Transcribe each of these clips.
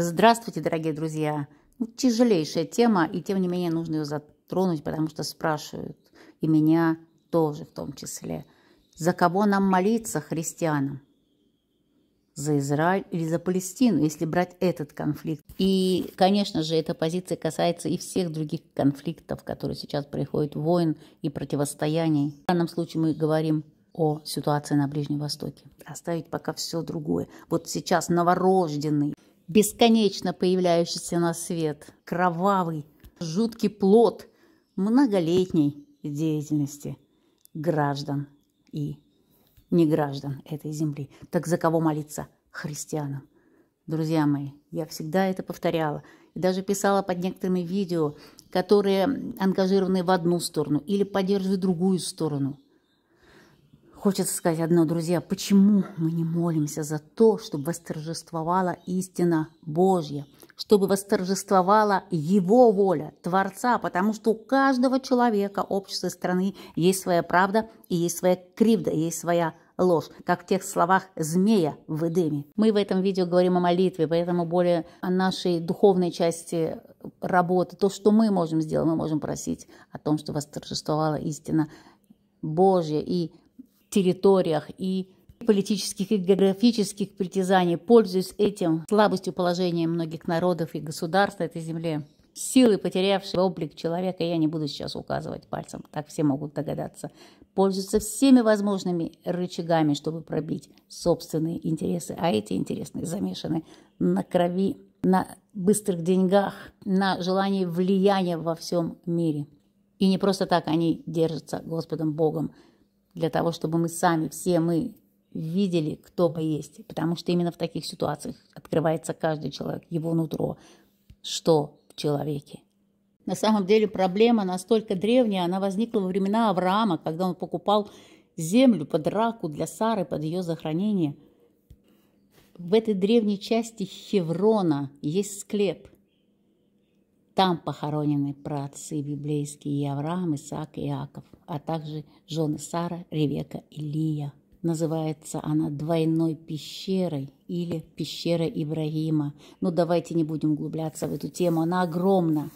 Здравствуйте, дорогие друзья! Ну, тяжелейшая тема, и тем не менее нужно ее затронуть, потому что спрашивают, и меня тоже в том числе. За кого нам молиться, христианам? За Израиль или за Палестину, если брать этот конфликт? И, конечно же, эта позиция касается и всех других конфликтов, которые сейчас происходят, войн и противостояний. В данном случае мы говорим о ситуации на Ближнем Востоке. Оставить пока все другое. Вот сейчас новорожденный бесконечно появляющийся на свет, кровавый, жуткий плод многолетней деятельности граждан и не граждан этой земли. Так за кого молиться? Христианам. Друзья мои, я всегда это повторяла и даже писала под некоторыми видео, которые ангажированы в одну сторону или поддерживают другую сторону – Хочется сказать одно, друзья, почему мы не молимся за то, чтобы восторжествовала истина Божья, чтобы восторжествовала Его воля, Творца, потому что у каждого человека, общества, страны есть своя правда и есть своя кривда, есть своя ложь, как в тех словах змея в Эдеме. Мы в этом видео говорим о молитве, поэтому более о нашей духовной части работы, то, что мы можем сделать, мы можем просить о том, что восторжествовала истина Божья и территориях и политических и географических притязаний, пользуясь этим слабостью положения многих народов и государств этой земли. Силы, потерявшие облик человека, я не буду сейчас указывать пальцем, так все могут догадаться, пользуются всеми возможными рычагами, чтобы пробить собственные интересы. А эти интересы замешаны на крови, на быстрых деньгах, на желании влияния во всем мире. И не просто так они держатся Господом Богом для того, чтобы мы сами, все мы видели, кто мы есть. Потому что именно в таких ситуациях открывается каждый человек, его нутро, что в человеке. На самом деле проблема настолько древняя, она возникла во времена Авраама, когда он покупал землю под раку для Сары, под ее захоронение. В этой древней части Хеврона есть склеп – там похоронены праотцы библейские и Авраам, Исаак и Иаков, а также жены Сара, Ревека и Лия. Называется она двойной пещерой или пещера Ибрагима. Но ну, давайте не будем углубляться в эту тему, она огромна,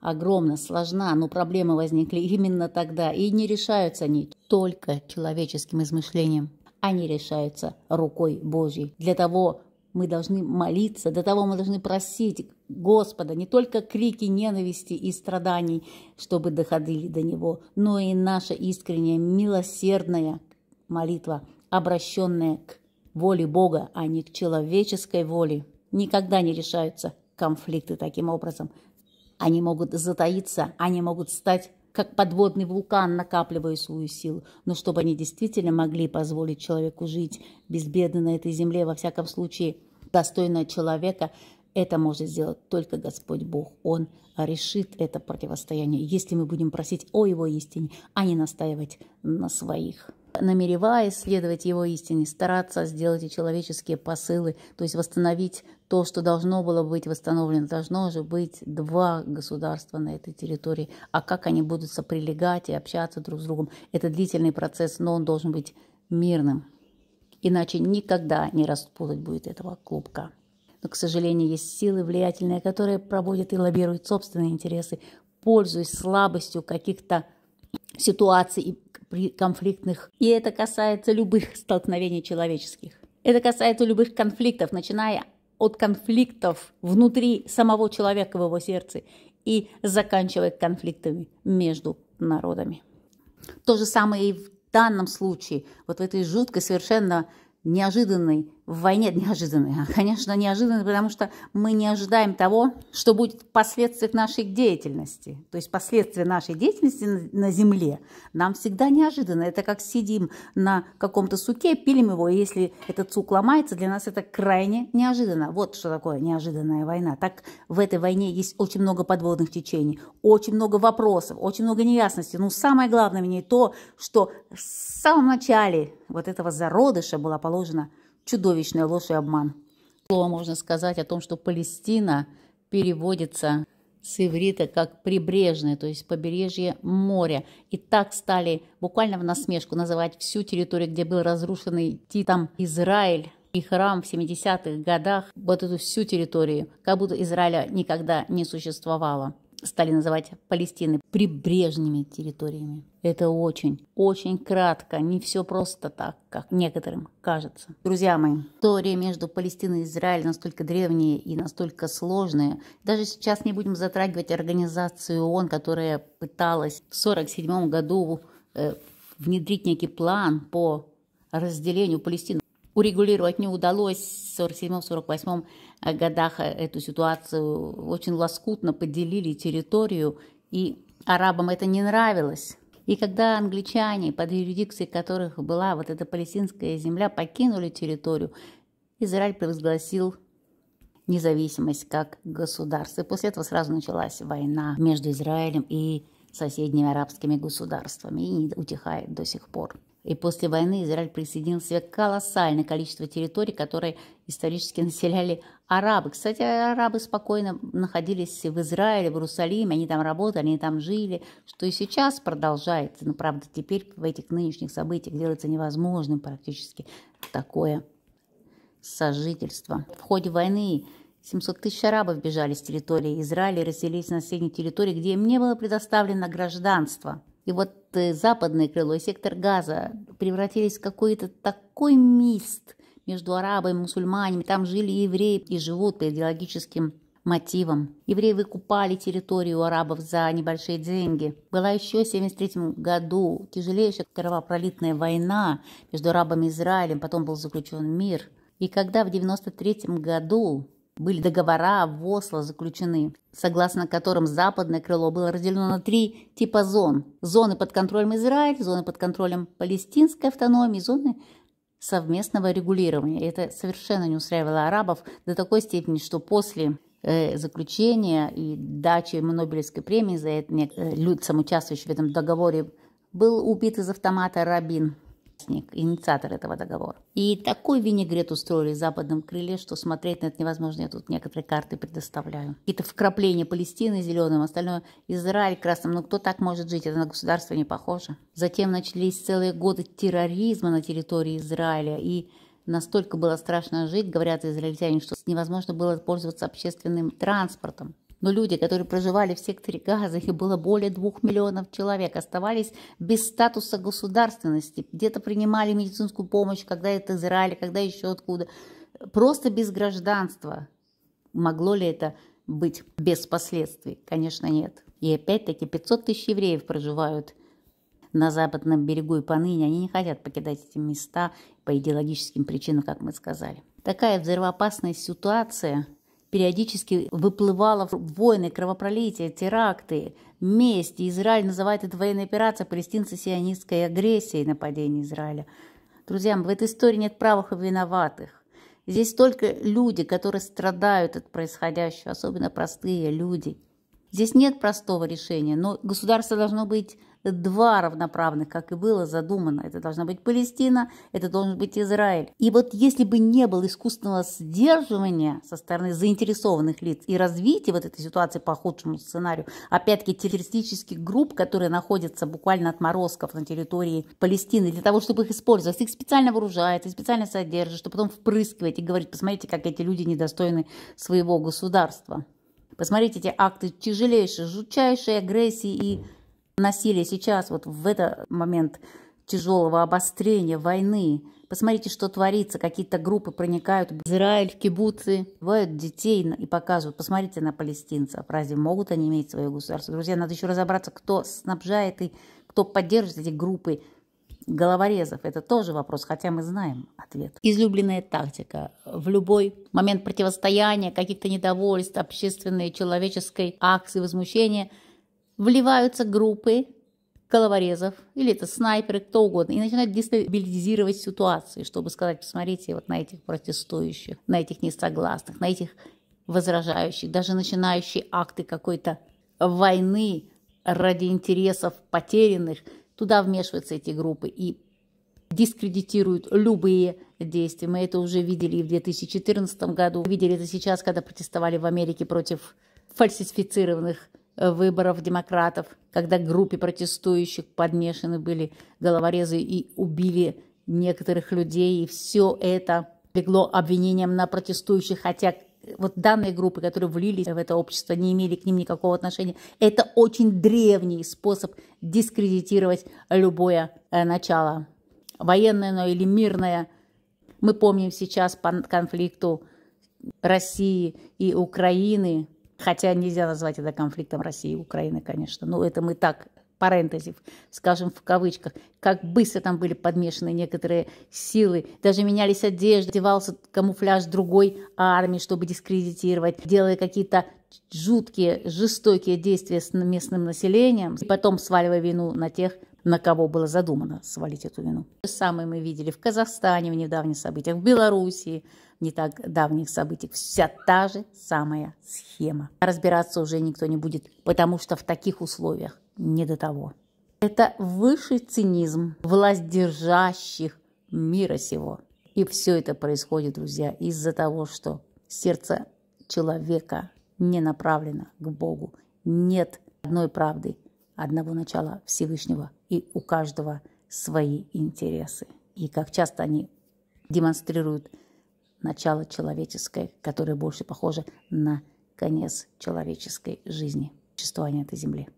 огромна, сложна, но проблемы возникли именно тогда, и не решаются они только человеческим измышлением. Они решаются рукой Божьей. Для того мы должны молиться, до того мы должны просить Господа не только крики ненависти и страданий, чтобы доходили до Него, но и наша искренняя милосердная молитва, обращенная к воле Бога, а не к человеческой воле. Никогда не решаются конфликты таким образом. Они могут затаиться, они могут стать как подводный вулкан, накапливая свою силу, но чтобы они действительно могли позволить человеку жить безбедно на этой земле, во всяком случае, достойно человека, это может сделать только Господь Бог. Он решит это противостояние, если мы будем просить о Его истине, а не настаивать на своих намереваясь следовать его истине, стараться сделать и человеческие посылы, то есть восстановить то, что должно было быть восстановлено. Должно же быть два государства на этой территории. А как они будут соприлегать и общаться друг с другом? Это длительный процесс, но он должен быть мирным. Иначе никогда не распутать будет этого клубка. Но, к сожалению, есть силы влиятельные, которые проводят и лоббируют собственные интересы, пользуясь слабостью каких-то ситуаций и конфликтных. И это касается любых столкновений человеческих. Это касается любых конфликтов, начиная от конфликтов внутри самого человека в его сердце и заканчивая конфликтами между народами. То же самое и в данном случае, вот в этой жуткой, совершенно неожиданной в войне неожиданные. А, конечно, неожиданные, потому что мы не ожидаем того, что будет в последствиях нашей деятельности. То есть последствия нашей деятельности на Земле нам всегда неожиданно. Это как сидим на каком-то суке, пилим его, и если этот сук ломается, для нас это крайне неожиданно. Вот что такое неожиданная война. Так в этой войне есть очень много подводных течений, очень много вопросов, очень много неясности. Но ну, самое главное в ней то, что в самом начале вот этого зародыша была положена Чудовищная ложь и обман. Слово можно сказать о том, что Палестина переводится с иврита как прибрежное, то есть побережье моря. И так стали буквально в насмешку называть всю территорию, где был разрушенный Титом Израиль и храм в 70-х годах, вот эту всю территорию, как будто Израиля никогда не существовало стали называть Палестины прибрежными территориями. Это очень, очень кратко, не все просто так, как некоторым кажется. Друзья мои, история между Палестиной и Израилем настолько древняя и настолько сложная. Даже сейчас не будем затрагивать организацию ООН, которая пыталась в 1947 году э, внедрить некий план по разделению Палестины урегулировать не удалось в 47-48 э, годах э, эту ситуацию. Очень лоскутно поделили территорию, и арабам это не нравилось. И когда англичане, под юрисдикцией которых была вот эта палестинская земля, покинули территорию, Израиль провозгласил независимость как государство. И после этого сразу началась война между Израилем и соседними арабскими государствами и не утихает до сих пор. И после войны Израиль присоединил себе колоссальное количество территорий, которые исторически населяли арабы. Кстати, арабы спокойно находились в Израиле, в Иерусалиме, они там работали, они там жили, что и сейчас продолжается. Но, правда, теперь в этих нынешних событиях делается невозможным практически такое сожительство. В ходе войны 700 тысяч арабов бежали с территории Израиля и расселились на соседней территории, где им не было предоставлено гражданство. И вот э, западное крыло и сектор Газа превратились в какой-то такой мист между арабами и мусульманами. Там жили евреи и живут по идеологическим мотивам. Евреи выкупали территорию арабов за небольшие деньги. Была еще в 1973 году тяжелейшая кровопролитная война между арабами и Израилем, потом был заключен мир. И когда в 1993 году были договора в Осло заключены, согласно которым западное крыло было разделено на три типа зон. Зоны под контролем Израиль, зоны под контролем палестинской автономии, зоны совместного регулирования. это совершенно не устраивало арабов до такой степени, что после э, заключения и дачи ему Нобелевской премии за это э, людям, в этом договоре, был убит из автомата Рабин инициатор этого договора. И такой винегрет устроили в западном крыле, что смотреть на это невозможно. Я тут некоторые карты предоставляю. Какие-то вкрапления Палестины зеленым, остальное Израиль красным. Ну кто так может жить? Это на государство не похоже. Затем начались целые годы терроризма на территории Израиля. И настолько было страшно жить, говорят израильтяне, что невозможно было пользоваться общественным транспортом. Но люди, которые проживали в секторе Газа, их было более двух миллионов человек, оставались без статуса государственности, где-то принимали медицинскую помощь, когда это Израиль, когда еще откуда, просто без гражданства. Могло ли это быть без последствий? Конечно, нет. И опять-таки 500 тысяч евреев проживают на западном берегу и поныне. Они не хотят покидать эти места по идеологическим причинам, как мы сказали. Такая взрывоопасная ситуация – периодически выплывало в войны, кровопролития, теракты, месть. Израиль называет это военной операцией, а палестинцы сионистской агрессией нападения Израиля. Друзья, в этой истории нет правых и виноватых. Здесь только люди, которые страдают от происходящего, особенно простые люди. Здесь нет простого решения, но государство должно быть два равноправных, как и было задумано. Это должна быть Палестина, это должен быть Израиль. И вот если бы не было искусственного сдерживания со стороны заинтересованных лиц и развития вот этой ситуации по худшему сценарию, опять-таки террористических групп, которые находятся буквально отморозков на территории Палестины, для того, чтобы их использовать, их специально вооружают, их специально содержат, чтобы потом впрыскивать и говорить, посмотрите, как эти люди недостойны своего государства. Посмотрите эти акты тяжелейшей, жутчайшей агрессии и насилие сейчас, вот в этот момент тяжелого обострения, войны. Посмотрите, что творится. Какие-то группы проникают в Израиль, в кибуцы, бывают детей и показывают. Посмотрите на палестинцев. Разве могут они иметь свое государство? Друзья, надо еще разобраться, кто снабжает и кто поддерживает эти группы головорезов. Это тоже вопрос, хотя мы знаем ответ. Излюбленная тактика. В любой момент противостояния, каких-то недовольств, общественной, человеческой акции возмущения – вливаются группы головорезов, или это снайперы, кто угодно, и начинают дестабилизировать ситуацию, чтобы сказать, посмотрите вот на этих протестующих, на этих несогласных, на этих возражающих, даже начинающие акты какой-то войны ради интересов потерянных, туда вмешиваются эти группы и дискредитируют любые действия. Мы это уже видели и в 2014 году, видели это сейчас, когда протестовали в Америке против фальсифицированных Э, выборов демократов, когда группе протестующих подмешаны были головорезы и убили некоторых людей, и все это легло обвинением на протестующих, хотя э, вот данные группы, которые влились в это общество, не имели к ним никакого отношения. Это очень древний способ дискредитировать любое э, начало. Военное, но или мирное. Мы помним сейчас по конфликту России и Украины – Хотя нельзя назвать это конфликтом России и Украины, конечно. Но ну, это мы так парентезив, скажем, в кавычках, как быстро там были подмешаны некоторые силы, даже менялись одежды, одевался камуфляж другой армии, чтобы дискредитировать, делая какие-то жуткие, жестокие действия с местным населением, и потом сваливая вину на тех, на кого было задумано свалить эту вину. То же самое мы видели в Казахстане в недавних событиях, в Белоруссии, не так давних событий. Вся та же самая схема. Разбираться уже никто не будет, потому что в таких условиях не до того. Это высший цинизм власть держащих мира сего. И все это происходит, друзья, из-за того, что сердце человека не направлено к Богу. Нет одной правды, одного начала Всевышнего, и у каждого свои интересы. И как часто они демонстрируют начало человеческое, которое больше похоже на конец человеческой жизни, существования этой земли.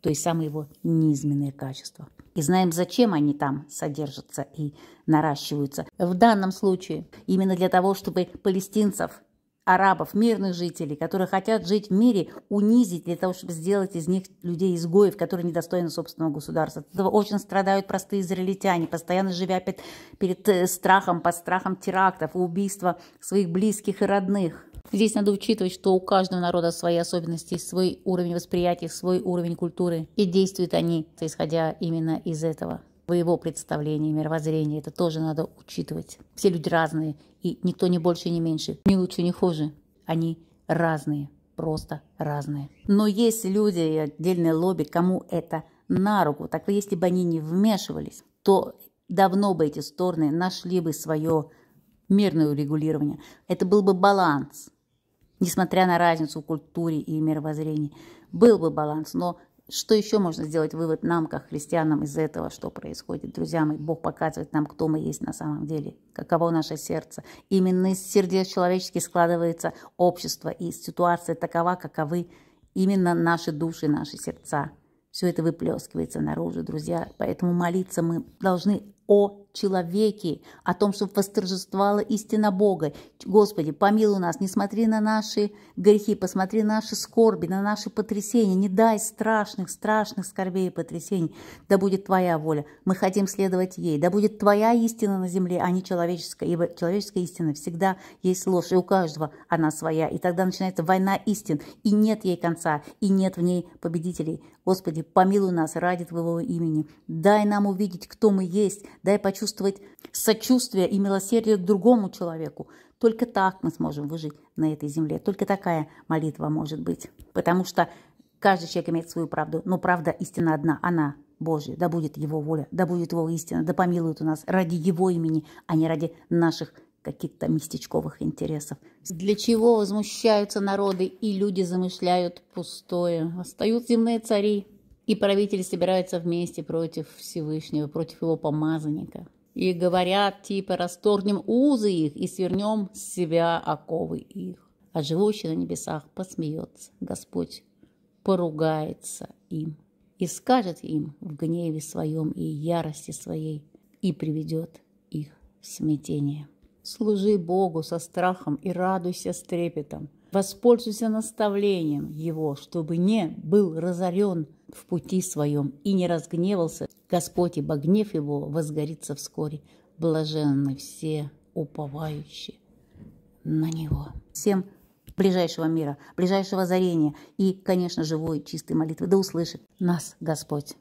То есть самые его низменные качества. И знаем, зачем они там содержатся и наращиваются. В данном случае именно для того, чтобы палестинцев арабов, мирных жителей, которые хотят жить в мире, унизить для того, чтобы сделать из них людей-изгоев, которые недостойны собственного государства. От этого очень страдают простые израильтяне, постоянно живя перед, перед э, страхом, под страхом терактов и убийства своих близких и родных. Здесь надо учитывать, что у каждого народа свои особенности, свой уровень восприятия, свой уровень культуры, и действуют они, исходя именно из этого своего представления, мировоззрения. Это тоже надо учитывать. Все люди разные, и никто не больше, не меньше, ни лучше, ни хуже. Они разные, просто разные. Но есть люди и отдельные лобби, кому это на руку. Так если бы они не вмешивались, то давно бы эти стороны нашли бы свое мирное урегулирование. Это был бы баланс, несмотря на разницу в культуре и мировоззрении. Был бы баланс, но что еще можно сделать вывод нам, как христианам, из этого, что происходит? Друзья мои, Бог показывает нам, кто мы есть на самом деле, каково наше сердце. Именно из сердец человеческих складывается общество, и ситуация такова, каковы именно наши души, наши сердца. Все это выплескивается наружу, друзья. Поэтому молиться мы должны о человеке, о том, чтобы восторжествовала истина Бога. Господи, помилуй нас, не смотри на наши грехи, посмотри на наши скорби, на наши потрясения, не дай страшных, страшных скорбей и потрясений. Да будет Твоя воля, мы хотим следовать ей, да будет Твоя истина на земле, а не человеческая, ибо человеческая истина всегда есть ложь, и у каждого она своя. И тогда начинается война истин, и нет ей конца, и нет в ней победителей. Господи, помилуй нас ради Твоего имени, дай нам увидеть, кто мы есть, дай почувствовать, почувствовать сочувствие и милосердие к другому человеку. Только так мы сможем выжить на этой земле. Только такая молитва может быть. Потому что каждый человек имеет свою правду, но правда истина одна, она Божия. Да будет Его воля, да будет Его истина, да помилует у нас ради Его имени, а не ради наших каких-то местечковых интересов. Для чего возмущаются народы и люди замышляют пустое? Остают земные цари, и правители собираются вместе против Всевышнего, против его помазанника. И говорят, типа, расторгнем узы их и свернем с себя оковы их. А живущий на небесах посмеется. Господь поругается им и скажет им в гневе своем и ярости своей и приведет их в смятение. Служи Богу со страхом и радуйся с трепетом. Воспользуйся наставлением Его, чтобы не был разорен в пути своем и не разгневался Господь, ибо гнев его возгорится вскоре. Блаженны все уповающие на Него. Всем ближайшего мира, ближайшего зарения и, конечно, живой чистой молитвы. Да услышит нас Господь.